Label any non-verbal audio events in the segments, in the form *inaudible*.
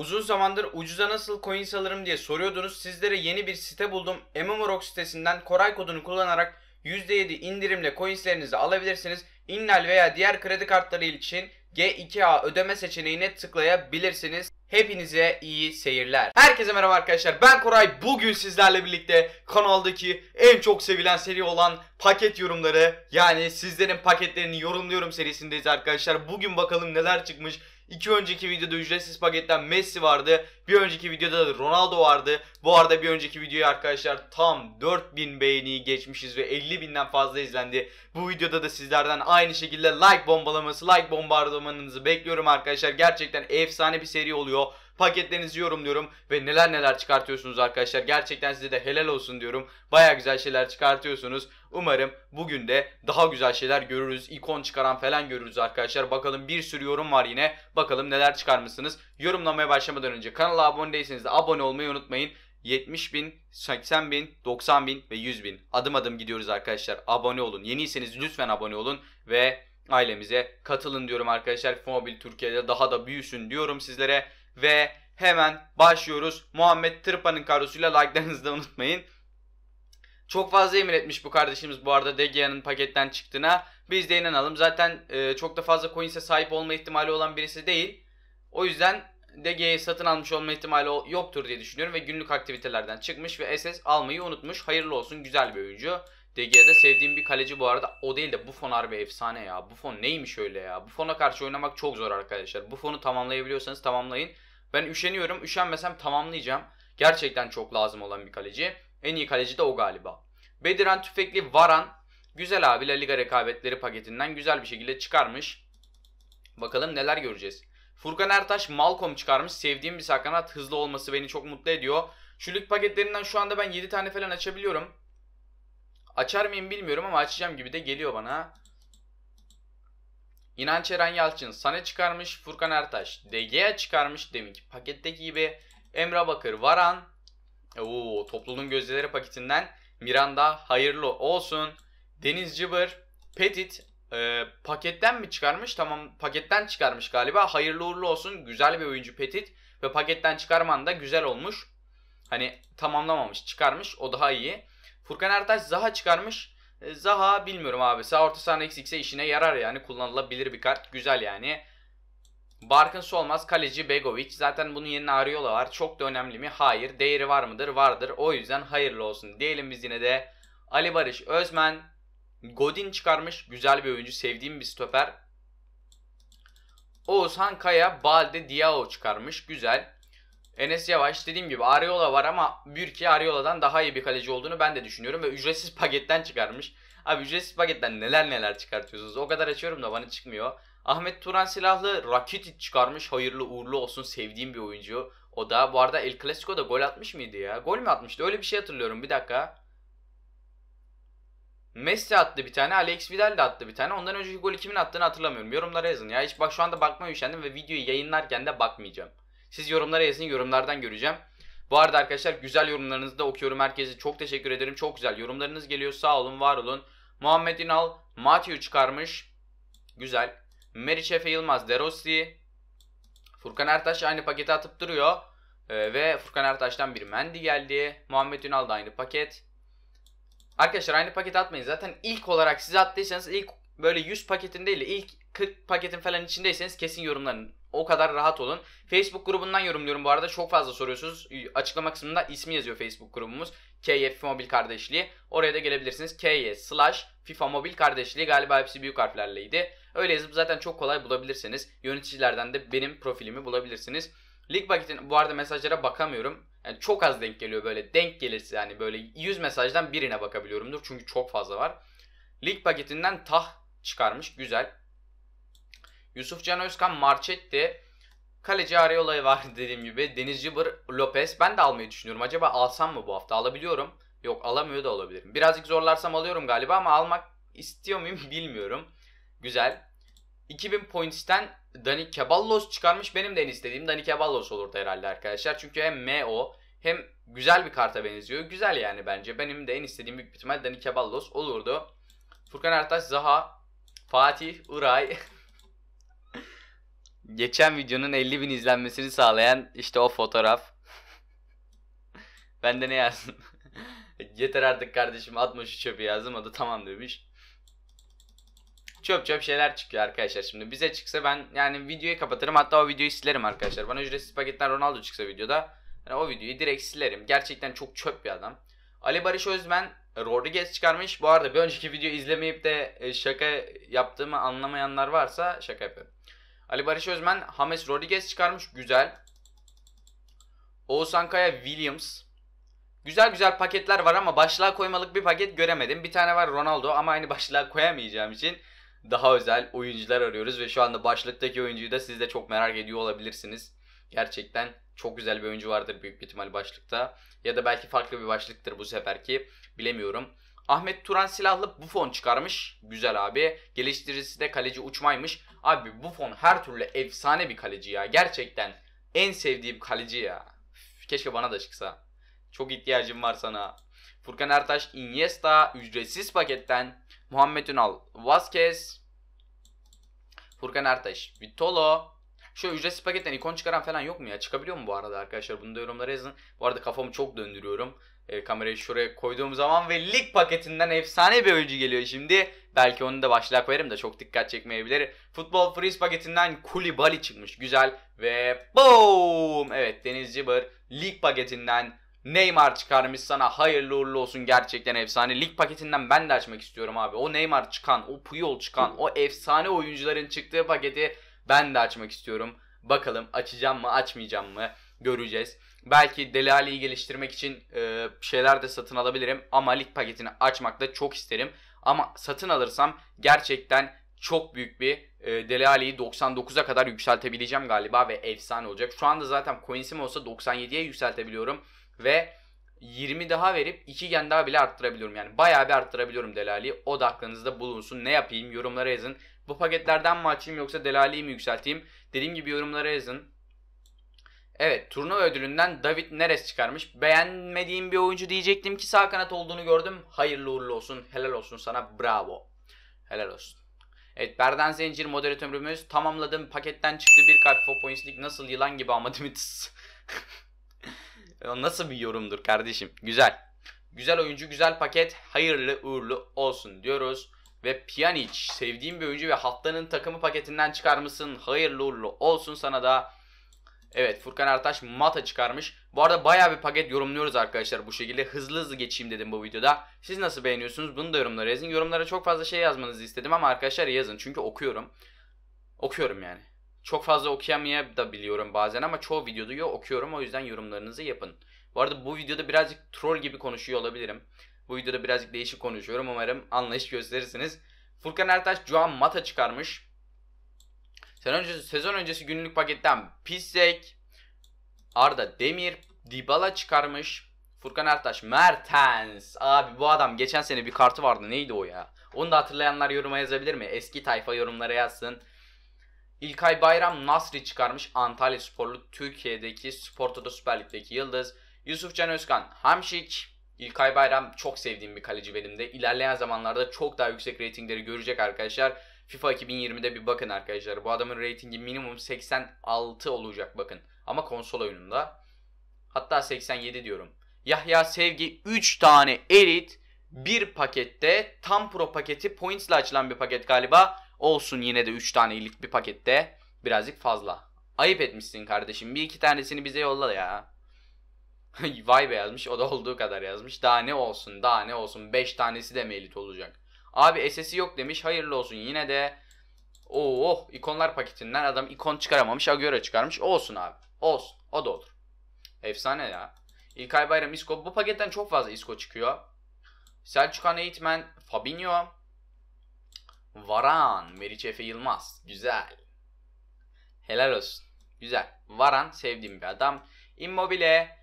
Uzun zamandır ucuza nasıl coin alırım diye soruyordunuz. Sizlere yeni bir site buldum. MMOROG sitesinden Koray kodunu kullanarak %7 indirimle coinslerinizi alabilirsiniz. İnnal veya diğer kredi kartları için G2A ödeme seçeneğine tıklayabilirsiniz. Hepinize iyi seyirler. Herkese merhaba arkadaşlar ben Koray. Bugün sizlerle birlikte kanaldaki en çok sevilen seri olan paket yorumları yani sizlerin paketlerini yorumluyorum serisindeyiz arkadaşlar. Bugün bakalım neler çıkmış İki önceki videoda ücretsiz paketten Messi vardı. Bir önceki videoda da Ronaldo vardı. Bu arada bir önceki videoyu arkadaşlar tam 4000 beğeniyi geçmişiz ve 50 binden fazla izlendi. Bu videoda da sizlerden aynı şekilde like bombalaması, like bombardımanınızı bekliyorum arkadaşlar. Gerçekten efsane bir seri oluyor paketlerinizi yorumluyorum ve neler neler çıkartıyorsunuz arkadaşlar. Gerçekten size de helal olsun diyorum. Baya güzel şeyler çıkartıyorsunuz. Umarım bugün de daha güzel şeyler görürüz. İkon çıkaran falan görürüz arkadaşlar. Bakalım bir sürü yorum var yine. Bakalım neler çıkarmışsınız. Yorumlamaya başlamadan önce kanala abone değilseniz de abone olmayı unutmayın. 70 bin, 80 bin, 90 bin ve 100 bin. Adım adım gidiyoruz arkadaşlar. Abone olun. Yeniyseniz lütfen abone olun ve ailemize katılın diyorum arkadaşlar. Fomobil Türkiye'de daha da büyüsün diyorum sizlere ve hemen başlıyoruz. Muhammed Tırpa'nın karosuyla like'larınızı da unutmayın. Çok fazla emin etmiş bu kardeşimiz bu arada Degia'nın paketten çıktığına. Biz de inanalım. Zaten e, çok da fazla coins'e sahip olma ihtimali olan birisi değil. O yüzden Degia'yı satın almış olma ihtimali yoktur diye düşünüyorum. Ve günlük aktivitelerden çıkmış ve SS almayı unutmuş. Hayırlı olsun güzel bir oyuncu. De Gea'da sevdiğim bir kaleci bu arada o değil de Buffon harbi efsane ya. Buffon neymiş öyle ya? Buffon'a karşı oynamak çok zor arkadaşlar. Buffon'u tamamlayabiliyorsanız tamamlayın. Ben üşeniyorum. Üşenmesem tamamlayacağım. Gerçekten çok lazım olan bir kaleci. En iyi kaleci de o galiba. Bediren Tüfekli Varan güzel abi La Liga rekabetleri paketinden güzel bir şekilde çıkarmış. Bakalım neler göreceğiz. Furkan Ertaş Malcolm çıkarmış. Sevdiğim bir sakanat hızlı olması beni çok mutlu ediyor. Şu lig paketlerinden şu anda ben 7 tane falan açabiliyorum. Açar mıyım bilmiyorum ama açacağım gibi de geliyor bana. İnan Eren Yalçın, Sane çıkarmış, Furkan Ertaş, DG çıkarmış demek. paketteki gibi. Emre Bakır, Varan, Oo, topluluğun gözleri paketinden Miranda hayırlı olsun. Deniz Cıbır, Petit e, paketten mi çıkarmış? Tamam paketten çıkarmış galiba. Hayırlı uğurlu olsun. Güzel bir oyuncu Petit ve paketten çıkarman da güzel olmuş. Hani tamamlamamış çıkarmış o daha iyi. Furkan Ertaş Zaha çıkarmış. E, Zaha bilmiyorum abi. Sağ orta sahanın eksikse işine yarar yani. Kullanılabilir bir kart. Güzel yani. Barkın olmaz kaleci Begovic. Zaten bunun yerine Ariola var. Çok da önemli mi? Hayır. Değeri var mıdır? Vardır. O yüzden hayırlı olsun. Diyelim biz yine de Ali Barış Özmen Godin çıkarmış. Güzel bir oyuncu. Sevdiğim bir stoper. Oğuzhan Kaya Balde Diao çıkarmış. Güzel. Enes Yavaş dediğim gibi Areola var ama Bürki Areola'dan daha iyi bir kaleci olduğunu ben de düşünüyorum ve ücretsiz *laughs* paketten çıkarmış. Abi ücretsiz paketten neler neler çıkartıyorsunuz. O kadar açıyorum da bana çıkmıyor. Ahmet Turan silahlı Rakitic çıkarmış. Hayırlı uğurlu olsun sevdiğim bir oyuncu. O da bu arada El Clasico'da gol atmış mıydı ya? Gol mü atmıştı? Öyle bir şey hatırlıyorum. Bir dakika. Messi attı bir tane. Alex Vidal de attı bir tane. Ondan önceki golü kimin attığını hatırlamıyorum. Yorumlara yazın ya. Hiç bak şu anda bakmaya üşendim ve videoyu yayınlarken de bakmayacağım. Siz yorumlara yazın yorumlardan göreceğim. Bu arada arkadaşlar güzel yorumlarınızı da okuyorum herkese. Çok teşekkür ederim. Çok güzel yorumlarınız geliyor. Sağ olun, var olun. Muhammed İnal, Matthew çıkarmış. Güzel. Meriç Efe Yılmaz, Derossi. Furkan Ertaş aynı paketi atıp duruyor. Ee, ve Furkan Ertaş'tan bir Mendi geldi. Muhammed Ünal da aynı paket. Arkadaşlar aynı paket atmayın. Zaten ilk olarak siz attıysanız ilk böyle 100 paketin değil ilk 40 paketin falan içindeyseniz kesin yorumların o kadar rahat olun. Facebook grubundan yorumluyorum bu arada. Çok fazla soruyorsunuz. Açıklama kısmında ismi yazıyor Facebook grubumuz. KY FIFA Mobil Kardeşliği. Oraya da gelebilirsiniz. KY slash FIFA Mobil Kardeşliği galiba hepsi büyük harflerleydi. Öyle yazıp zaten çok kolay bulabilirsiniz. Yöneticilerden de benim profilimi bulabilirsiniz. Lig Bucket'in bu arada mesajlara bakamıyorum. Yani çok az denk geliyor böyle. Denk gelirse yani böyle 100 mesajdan birine bakabiliyorumdur. Çünkü çok fazla var. Lig paketinden tah çıkarmış. Güzel. Yusuf Can Özkan, Marchetti, kaleci Areola'yı var *laughs* dediğim gibi. Denizci Cibır, Lopez. Ben de almayı düşünüyorum. Acaba alsam mı bu hafta? Alabiliyorum. Yok alamıyor da olabilirim. Birazcık zorlarsam alıyorum galiba ama almak istiyor muyum *laughs* bilmiyorum. Güzel. 2000 points'ten Dani Ceballos çıkarmış. Benim de en istediğim Dani Ceballos olurdu herhalde arkadaşlar. Çünkü hem MO hem güzel bir karta benziyor. Güzel yani bence. Benim de en istediğim büyük ihtimal Dani Ceballos olurdu. Furkan Ertaş, Zaha, Fatih, Uray *laughs* Geçen videonun 50 bin izlenmesini sağlayan işte o fotoğraf. ben de ne yazdım? *laughs* Yeter artık kardeşim atma şu çöpü yazdım. O da tamam demiş. Çöp çöp şeyler çıkıyor arkadaşlar. Şimdi bize çıksa ben yani videoyu kapatırım. Hatta o videoyu silerim arkadaşlar. Bana ücretsiz paketten Ronaldo çıksa videoda. Yani o videoyu direkt silerim. Gerçekten çok çöp bir adam. Ali Barış Özmen e, Rodriguez çıkarmış. Bu arada bir önceki video izlemeyip de e, şaka yaptığımı anlamayanlar varsa şaka yapıyorum. Ali Barış Özmen, James Rodriguez çıkarmış. Güzel. Oğuzhan Kaya, Williams. Güzel güzel paketler var ama başlığa koymalık bir paket göremedim. Bir tane var Ronaldo ama aynı *laughs* başlığa koyamayacağım için daha özel oyuncular arıyoruz ve şu anda başlıktaki oyuncuyu da siz de çok merak ediyor olabilirsiniz. Gerçekten çok güzel bir oyuncu vardır büyük ihtimal başlıkta. Ya da belki farklı bir başlıktır bu seferki bilemiyorum. Ahmet Turan silahlı Buffon çıkarmış. Güzel abi. Geliştiricisi de kaleci uçmaymış. Abi Buffon her türlü efsane bir kaleci ya. Gerçekten en sevdiğim kaleci ya. Üf, keşke bana da çıksa. Çok ihtiyacım var sana. Furkan Ertaş Iniesta ücretsiz paketten. Muhammed Ünal Vazquez. Furkan Ertaş Vitolo. Şu ücretsiz paketten ikon çıkaran falan yok mu ya? Çıkabiliyor mu bu arada arkadaşlar? Bunu da yorumlara yazın. Bu arada kafamı çok döndürüyorum e, kamerayı şuraya koyduğum zaman ve lig paketinden efsane bir oyuncu geliyor şimdi. Belki onu da başlığa koyarım da çok dikkat çekmeyebilir. Futbol Freeze paketinden Kulibali çıkmış güzel ve boom! Evet Denizci Cibber lig paketinden Neymar çıkarmış sana hayırlı uğurlu olsun gerçekten efsane. Lig paketinden ben de açmak istiyorum abi. O Neymar çıkan, o Puyol çıkan, o efsane oyuncuların çıktığı paketi ben de açmak istiyorum. Bakalım açacağım mı açmayacağım mı göreceğiz. Belki Delali'yi geliştirmek için e, şeyler de satın alabilirim ama lig paketini açmak da çok isterim. Ama satın alırsam gerçekten çok büyük bir e, Deli Ali'yi 99'a kadar yükseltebileceğim galiba ve efsane olacak. Şu anda zaten coins'im olsa 97'ye yükseltebiliyorum ve 20 daha verip 2 gen daha bile arttırabiliyorum. Yani bayağı bir arttırabiliyorum Delali'yi. O da aklınızda bulunsun. Ne yapayım? Yorumlara yazın. Bu paketlerden mi açayım yoksa Delali'yi mi yükselteyim? Dediğim gibi yorumlara yazın. Evet turnuva ödülünden David Neres çıkarmış. Beğenmediğim bir oyuncu diyecektim ki sağ kanat olduğunu gördüm. Hayırlı uğurlu olsun. Helal olsun sana. Bravo. Helal olsun. Evet Berden Zencir moderatörümüz tamamladım. Paketten çıktı bir kalp for points league. Nasıl yılan gibi ama Dimitis. *laughs* nasıl bir yorumdur kardeşim. Güzel. Güzel oyuncu güzel paket. Hayırlı uğurlu olsun diyoruz. Ve Pjanic sevdiğim bir oyuncu ve haftanın takımı paketinden çıkarmışsın. Hayırlı uğurlu olsun sana da. Evet Furkan Artaş Mata çıkarmış. Bu arada baya bir paket yorumluyoruz arkadaşlar bu şekilde. Hızlı hızlı geçeyim dedim bu videoda. Siz nasıl beğeniyorsunuz bunu da yorumlara yazın. Yorumlara çok fazla şey yazmanızı istedim ama arkadaşlar yazın. Çünkü okuyorum. Okuyorum yani. Çok fazla okuyamaya bazen ama çoğu videoda okuyorum. O yüzden yorumlarınızı yapın. Bu arada bu videoda birazcık troll gibi konuşuyor olabilirim. Bu videoda birazcık değişik konuşuyorum. Umarım anlayış gösterirsiniz. Furkan Ertaş Juan Mata çıkarmış. Sen önce, sezon öncesi günlük paketten Pisek, Arda Demir, Dybala çıkarmış. Furkan Ertaş, Mertens. Abi bu adam geçen sene bir kartı vardı. Neydi o ya? Onu da hatırlayanlar yoruma yazabilir mi? Eski tayfa yorumlara yazsın. İlkay Bayram Nasri çıkarmış Antalya Sporlu Türkiye'deki Sportoto Süper Lig'deki yıldız. Yusuf Can Özkan Hamşik. İlkay Bayram çok sevdiğim bir kaleci benim de. İlerleyen zamanlarda çok daha yüksek reytingleri görecek arkadaşlar. FIFA 2020'de bir bakın arkadaşlar. Bu adamın reytingi minimum 86 olacak bakın. Ama konsol oyununda. Hatta 87 diyorum. Yahya Sevgi 3 tane elit bir pakette tam pro paketi points ile açılan bir paket galiba. Olsun yine de 3 tane elit bir pakette. Birazcık fazla. Ayıp etmişsin kardeşim. Bir iki tanesini bize yolla ya. *laughs* Vay be yazmış. O da olduğu kadar yazmış. Daha ne olsun daha ne olsun. 5 tanesi de mi elit olacak? Abi SS'i yok demiş. Hayırlı olsun yine de. Oo, oh, ikonlar paketinden adam ikon çıkaramamış. Agüero çıkarmış. Olsun abi. Olsun. O da olur. Efsane ya. İlkay Bayram, İsko. Bu paketten çok fazla İsko çıkıyor. Selçukhan Eğitmen, Fabinho. Varan, Meriç Efe Yılmaz. Güzel. Helal olsun. Güzel. Varan sevdiğim bir adam. Immobile,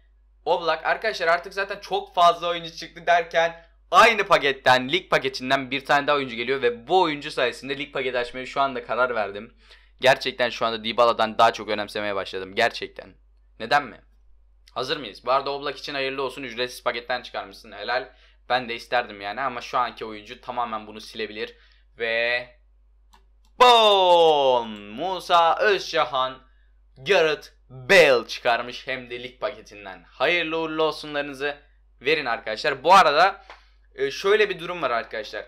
Oblak. Arkadaşlar artık zaten çok fazla oyuncu çıktı derken Aynı paketten lig paketinden bir tane daha oyuncu geliyor ve bu oyuncu sayesinde lig paketi açmaya şu anda karar verdim. Gerçekten şu anda Dybala'dan daha çok önemsemeye başladım. Gerçekten. Neden mi? Hazır mıyız? Bu arada Oblak için hayırlı olsun. Ücretsiz paketten çıkarmışsın. Helal. Ben de isterdim yani ama şu anki oyuncu tamamen bunu silebilir. Ve... Bom! Musa Özşahan Garrett Bale çıkarmış hem de lig paketinden. Hayırlı uğurlu olsunlarınızı verin arkadaşlar. Bu arada ee, şöyle bir durum var arkadaşlar.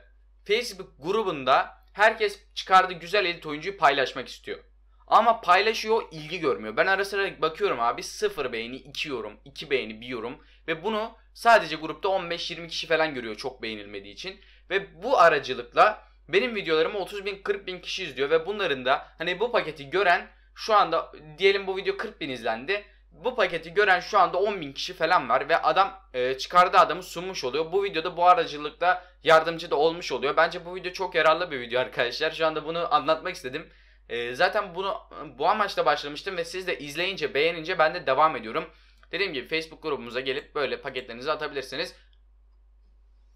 Facebook grubunda herkes çıkardığı güzel elit oyuncuyu paylaşmak istiyor. Ama paylaşıyor ilgi görmüyor. Ben ara sıra bakıyorum abi sıfır beğeni 2 yorum 2 beğeni 1 yorum. Ve bunu sadece grupta 15-20 kişi falan görüyor çok beğenilmediği için. Ve bu aracılıkla benim videolarımı 30 bin 40 bin kişi izliyor. Ve bunların da hani bu paketi gören şu anda diyelim bu video 40 bin izlendi. Bu paketi gören şu anda 10.000 kişi falan var ve adam e, çıkardığı adamı sunmuş oluyor. Bu videoda bu aracılıkta yardımcı da olmuş oluyor. Bence bu video çok yararlı bir video arkadaşlar. Şu anda bunu anlatmak istedim. E, zaten bunu bu amaçla başlamıştım ve siz de izleyince beğenince ben de devam ediyorum. Dediğim gibi Facebook grubumuza gelip böyle paketlerinizi atabilirsiniz.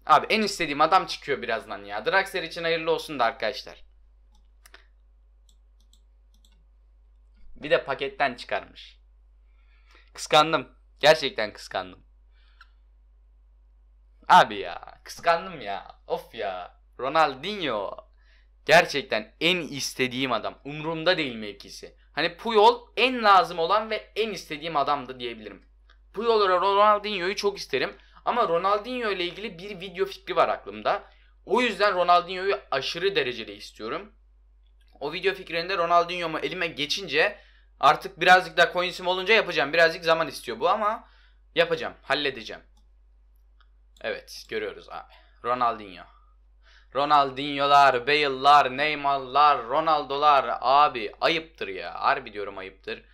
Abi en istediğim adam çıkıyor birazdan ya. Draxler için hayırlı olsun da arkadaşlar. Bir de paketten çıkarmış. Kıskandım. Gerçekten kıskandım. Abi ya kıskandım ya. Of ya. Ronaldinho. Gerçekten en istediğim adam. Umurumda değil mevkisi. Hani Puyol en lazım olan ve en istediğim adamdı diyebilirim. Puyol'a Ronaldinho'yu çok isterim. Ama Ronaldinho ile ilgili bir video fikri var aklımda. O yüzden Ronaldinho'yu aşırı derecede istiyorum. O video fikrinde Ronaldinho'mu elime geçince Artık birazcık daha coin sim olunca yapacağım. Birazcık zaman istiyor bu ama yapacağım. Halledeceğim. Evet görüyoruz abi. Ronaldinho. Ronaldinho'lar, Bale'lar, Neymar'lar, Ronaldo'lar abi ayıptır ya. Harbi diyorum ayıptır.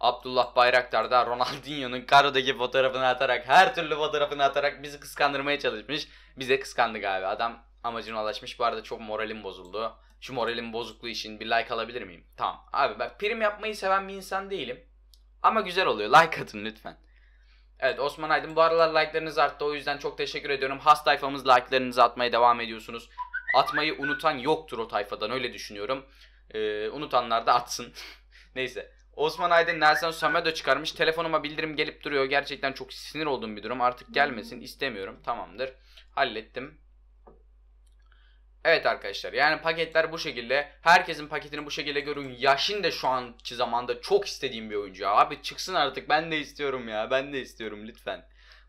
Abdullah Bayraktar da Ronaldinho'nun karodaki fotoğrafını atarak her türlü fotoğrafını atarak bizi kıskandırmaya çalışmış. Bize kıskandı galiba. Adam amacına ulaşmış. Bu arada çok moralim bozuldu şu moralim bozukluğu için bir like alabilir miyim? Tamam. Abi ben prim yapmayı seven bir insan değilim. Ama güzel oluyor. *laughs* Like atın lütfen. Evet Osman Aydın bu aralar like'larınız arttı. O yüzden çok teşekkür ediyorum. Has tayfamız like'larınızı atmaya devam ediyorsunuz. Atmayı unutan yoktur o tayfadan öyle düşünüyorum. Ee, unutanlar da atsın. *laughs* Neyse. Osman Aydın Nelson Samedo çıkarmış. Telefonuma bildirim gelip duruyor. Gerçekten çok sinir olduğum bir durum. Artık gelmesin istemiyorum. Tamamdır. Hallettim. Evet arkadaşlar yani paketler bu şekilde. Herkesin paketini bu şekilde görün. Yaşin de şu anki zamanda çok istediğim bir oyuncu. Abi çıksın artık ben de istiyorum ya. Ben de istiyorum lütfen.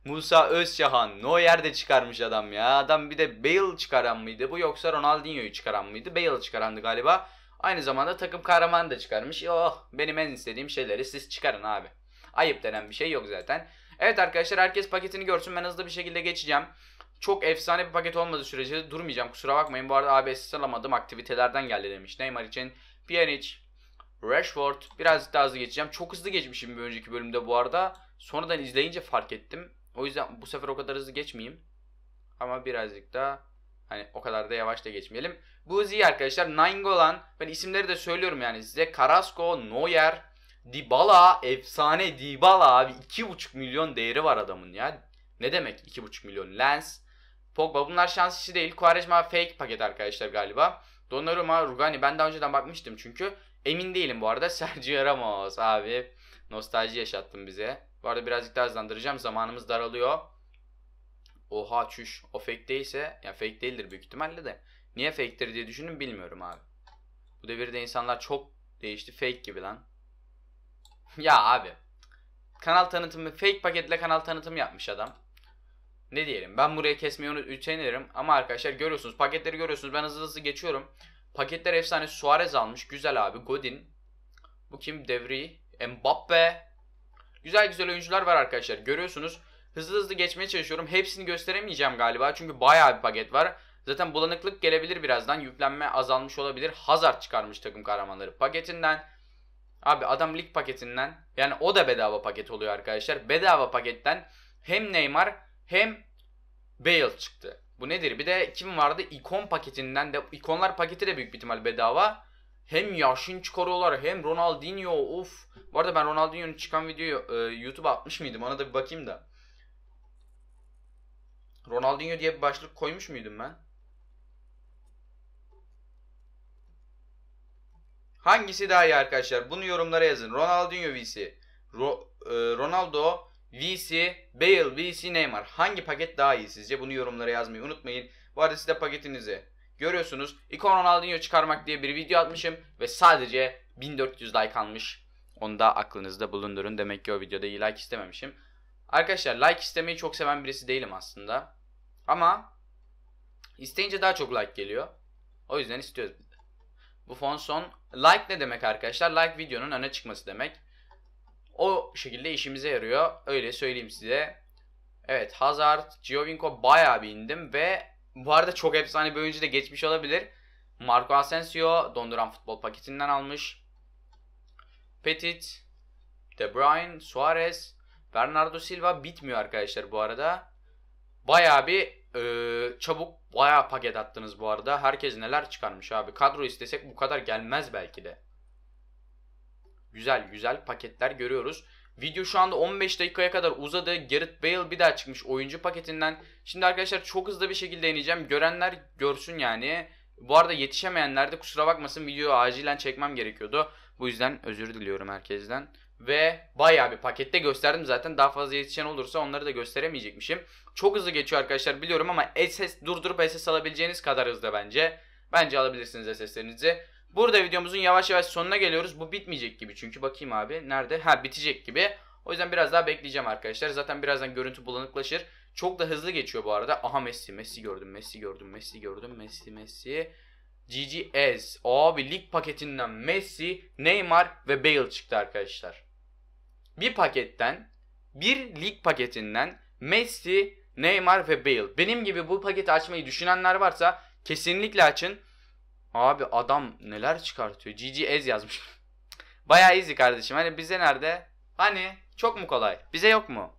Musa Özçahan no yerde çıkarmış adam ya. Adam bir de Bale çıkaran mıydı bu yoksa Ronaldinho'yu çıkaran mıydı? Bale çıkarandı galiba. Aynı zamanda takım kahramanı da çıkarmış. Oh benim en istediğim şeyleri siz çıkarın abi. Ayıp denen bir şey yok zaten. Evet arkadaşlar herkes paketini görsün. Ben hızlı bir şekilde geçeceğim. Çok efsane bir paket olmadığı sürece durmayacağım. Kusura bakmayın. Bu arada ABS alamadım. Aktivitelerden geldi demiş. Neymar için. Pjanic, Rashford. Birazcık daha hızlı geçeceğim. Çok hızlı geçmişim bir önceki bölümde bu arada. Sonradan izleyince fark ettim. O yüzden bu sefer o kadar hızlı geçmeyeyim. Ama birazcık daha hani o kadar da yavaş da geçmeyelim. Bu iyi arkadaşlar. Nainggolan ben isimleri de söylüyorum yani size. Carrasco, Neuer, Dybala efsane Dybala abi 2,5 milyon değeri var adamın ya. Ne demek 2,5 milyon? Lens, Pogba bunlar şans işi değil. Quaresma fake paket arkadaşlar galiba. Donnarumma, Rugani ben daha önceden bakmıştım çünkü. Emin değilim bu arada. *laughs* Sergio Ramos abi. Nostalji yaşattın bize. Bu arada birazcık daha hızlandıracağım. Zamanımız daralıyor. Oha çüş. O fake değilse. Ya fake değildir büyük ihtimalle de. Niye fake'tir diye düşündüm bilmiyorum abi. Bu devirde insanlar çok değişti. Fake gibi lan. Ya abi. Kanal tanıtımı fake paketle kanal tanıtımı yapmış adam. Ne diyelim ben buraya kesmeyi unutmayın ama arkadaşlar görüyorsunuz paketleri görüyorsunuz ben hızlı hızlı geçiyorum. Paketler efsane Suarez almış güzel abi Godin. Bu kim Devri Mbappe. Güzel güzel oyuncular var arkadaşlar görüyorsunuz. Hızlı hızlı geçmeye çalışıyorum. Hepsini gösteremeyeceğim galiba çünkü bayağı bir paket var. Zaten bulanıklık gelebilir birazdan. Yüklenme azalmış olabilir. Hazard çıkarmış takım kahramanları paketinden. Abi adam lig paketinden yani o da bedava paket oluyor arkadaşlar. Bedava paketten hem Neymar hem Bale çıktı. Bu nedir? Bir de kim vardı? İkon paketinden de ikonlar paketi de büyük bir ihtimal bedava. Hem Yaşin çıkarıyorlar hem Ronaldinho Uf Bu arada ben Ronaldinho'nun çıkan videoyu e, YouTube'a atmış mıydım? Ona da bir bakayım da. Ronaldinho diye bir başlık koymuş muydum ben? Hangisi daha iyi arkadaşlar? Bunu yorumlara yazın. Ronaldinho VC, Ro, e, Ronaldo VC, Bale VC, Neymar. Hangi paket daha iyi sizce? Bunu yorumlara yazmayı unutmayın. Bu arada siz de paketinizi görüyorsunuz. Ikon Ronaldinho çıkarmak diye bir video atmışım ve sadece 1400 like almış. Onu da aklınızda bulundurun. Demek ki o videoda iyi like istememişim. Arkadaşlar like istemeyi çok seven birisi değilim aslında. Ama isteyince daha çok like geliyor. O yüzden istiyoruz biz bu fon son. Like ne demek arkadaşlar? Like videonun öne çıkması demek. O şekilde işimize yarıyor. Öyle söyleyeyim size. Evet Hazard, Giovinco bayağı bir indim ve bu arada çok efsane bir oyuncu da geçmiş olabilir. Marco Asensio donduran futbol paketinden almış. Petit, De Bruyne, Suarez, Bernardo Silva bitmiyor arkadaşlar bu arada. Bayağı bir ee, çabuk bayağı paket attınız bu arada. Herkes neler çıkarmış abi. Kadro istesek bu kadar gelmez belki de. Güzel güzel paketler görüyoruz. Video şu anda 15 dakikaya kadar uzadı. Gareth Bale bir daha çıkmış oyuncu paketinden. Şimdi arkadaşlar çok hızlı bir şekilde ineceğim. Görenler görsün yani. Bu arada yetişemeyenler de kusura bakmasın videoyu acilen çekmem gerekiyordu. Bu yüzden özür diliyorum herkesten ve bayağı bir pakette gösterdim zaten. Daha fazla yetişen olursa onları da gösteremeyecekmişim. Çok hızlı geçiyor arkadaşlar biliyorum ama SS durdurup SS alabileceğiniz kadar hızlı bence. Bence alabilirsiniz SS'lerinizi. Burada videomuzun yavaş yavaş sonuna geliyoruz. Bu bitmeyecek gibi çünkü bakayım abi nerede? Ha bitecek gibi. O yüzden biraz daha bekleyeceğim arkadaşlar. Zaten birazdan görüntü bulanıklaşır. Çok da hızlı geçiyor bu arada. Aha Messi, Messi gördüm, Messi gördüm, Messi gördüm, Messi, Messi. GGS. Abi lig paketinden Messi, Neymar ve Bale çıktı arkadaşlar bir paketten, bir lig paketinden Messi, Neymar ve Bale. Benim gibi bu paketi açmayı düşünenler varsa kesinlikle açın. Abi adam neler çıkartıyor. GG Ez yazmış. *laughs* baya easy kardeşim. Hani bize nerede? Hani çok mu kolay? Bize yok mu?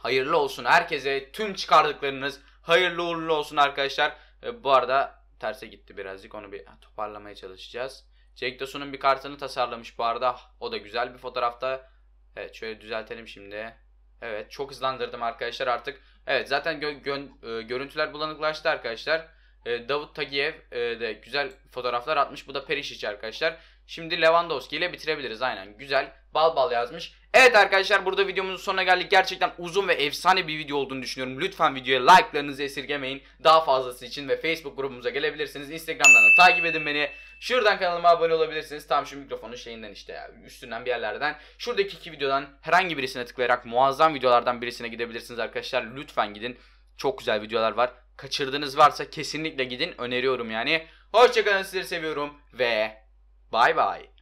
Hayırlı olsun herkese. Tüm çıkardıklarınız hayırlı uğurlu olsun arkadaşlar. E, bu arada terse gitti birazcık. Onu bir toparlamaya çalışacağız. Jack Dawson'un bir kartını tasarlamış bu arada. O da güzel bir fotoğrafta. Evet şöyle düzeltelim şimdi. Evet çok hızlandırdım arkadaşlar artık. Evet zaten gö gö e, görüntüler bulanıklaştı arkadaşlar. E, Davut Tagiyev e, de güzel fotoğraflar atmış. Bu da Perişic arkadaşlar. Şimdi Lewandowski ile bitirebiliriz aynen. Güzel. Bal bal yazmış. Evet arkadaşlar burada videomuzun sonuna geldik. Gerçekten uzun ve efsane bir video olduğunu düşünüyorum. Lütfen videoya like'larınızı esirgemeyin. Daha fazlası için ve Facebook grubumuza gelebilirsiniz. Instagram'dan da takip edin beni. Şuradan kanalıma abone olabilirsiniz. Tam şu mikrofonun şeyinden işte ya, üstünden bir yerlerden. Şuradaki iki videodan herhangi birisine tıklayarak muazzam videolardan birisine gidebilirsiniz arkadaşlar. Lütfen gidin. Çok güzel videolar var. Kaçırdığınız varsa kesinlikle gidin. Öneriyorum yani. Hoşçakalın sizleri seviyorum ve Bye bye.